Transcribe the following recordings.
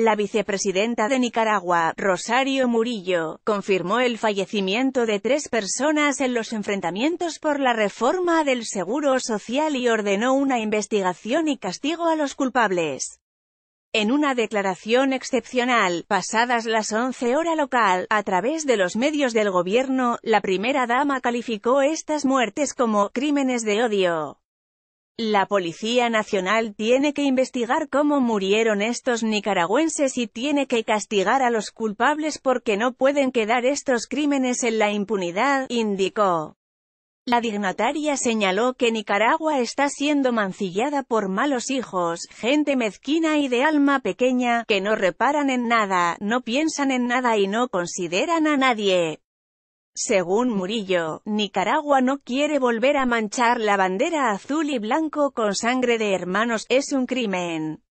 La vicepresidenta de Nicaragua, Rosario Murillo, confirmó el fallecimiento de tres personas en los enfrentamientos por la reforma del Seguro Social y ordenó una investigación y castigo a los culpables. En una declaración excepcional, pasadas las 11 horas local, a través de los medios del gobierno, la primera dama calificó estas muertes como «crímenes de odio». La Policía Nacional tiene que investigar cómo murieron estos nicaragüenses y tiene que castigar a los culpables porque no pueden quedar estos crímenes en la impunidad, indicó. La dignataria señaló que Nicaragua está siendo mancillada por malos hijos, gente mezquina y de alma pequeña, que no reparan en nada, no piensan en nada y no consideran a nadie. Según Murillo, Nicaragua no quiere volver a manchar la bandera azul y blanco con sangre de hermanos, es un crimen.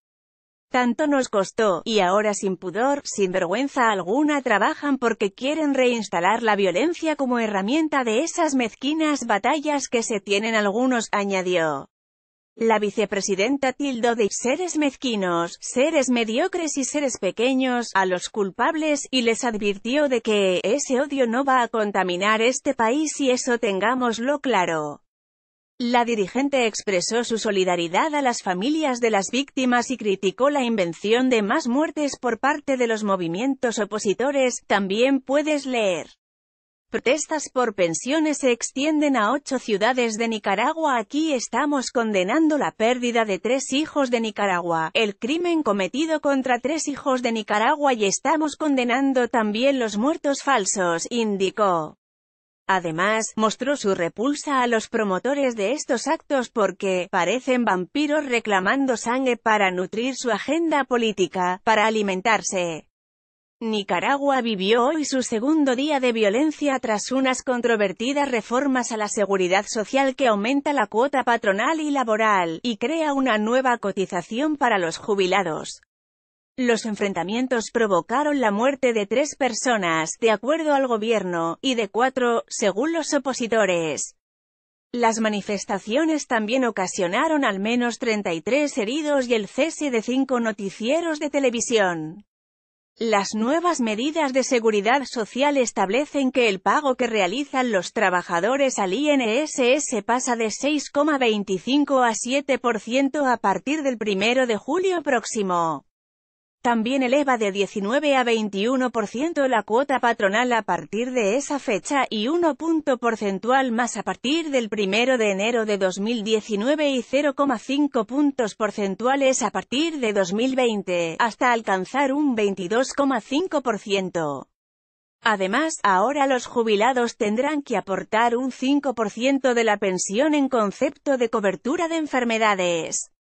Tanto nos costó, y ahora sin pudor, sin vergüenza alguna trabajan porque quieren reinstalar la violencia como herramienta de esas mezquinas batallas que se tienen algunos, añadió. La vicepresidenta tildó de seres mezquinos, seres mediocres y seres pequeños a los culpables, y les advirtió de que ese odio no va a contaminar este país y eso tengámoslo claro. La dirigente expresó su solidaridad a las familias de las víctimas y criticó la invención de más muertes por parte de los movimientos opositores, también puedes leer. Protestas por pensiones se extienden a ocho ciudades de Nicaragua. Aquí estamos condenando la pérdida de tres hijos de Nicaragua, el crimen cometido contra tres hijos de Nicaragua y estamos condenando también los muertos falsos, indicó. Además, mostró su repulsa a los promotores de estos actos porque, parecen vampiros reclamando sangre para nutrir su agenda política, para alimentarse. Nicaragua vivió hoy su segundo día de violencia tras unas controvertidas reformas a la seguridad social que aumenta la cuota patronal y laboral, y crea una nueva cotización para los jubilados. Los enfrentamientos provocaron la muerte de tres personas, de acuerdo al gobierno, y de cuatro, según los opositores. Las manifestaciones también ocasionaron al menos 33 heridos y el cese de cinco noticieros de televisión. Las nuevas medidas de seguridad social establecen que el pago que realizan los trabajadores al INSS pasa de 6,25 a 7% a partir del 1 de julio próximo. También eleva de 19 a 21% la cuota patronal a partir de esa fecha y 1 punto porcentual más a partir del 1 de enero de 2019 y 0,5 puntos porcentuales a partir de 2020, hasta alcanzar un 22,5%. Además, ahora los jubilados tendrán que aportar un 5% de la pensión en concepto de cobertura de enfermedades.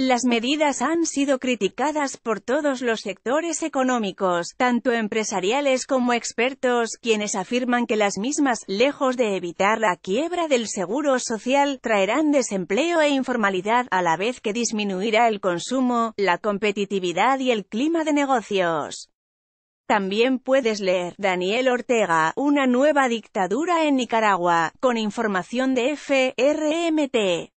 Las medidas han sido criticadas por todos los sectores económicos, tanto empresariales como expertos, quienes afirman que las mismas, lejos de evitar la quiebra del seguro social, traerán desempleo e informalidad, a la vez que disminuirá el consumo, la competitividad y el clima de negocios. También puedes leer, Daniel Ortega, una nueva dictadura en Nicaragua, con información de FRMT.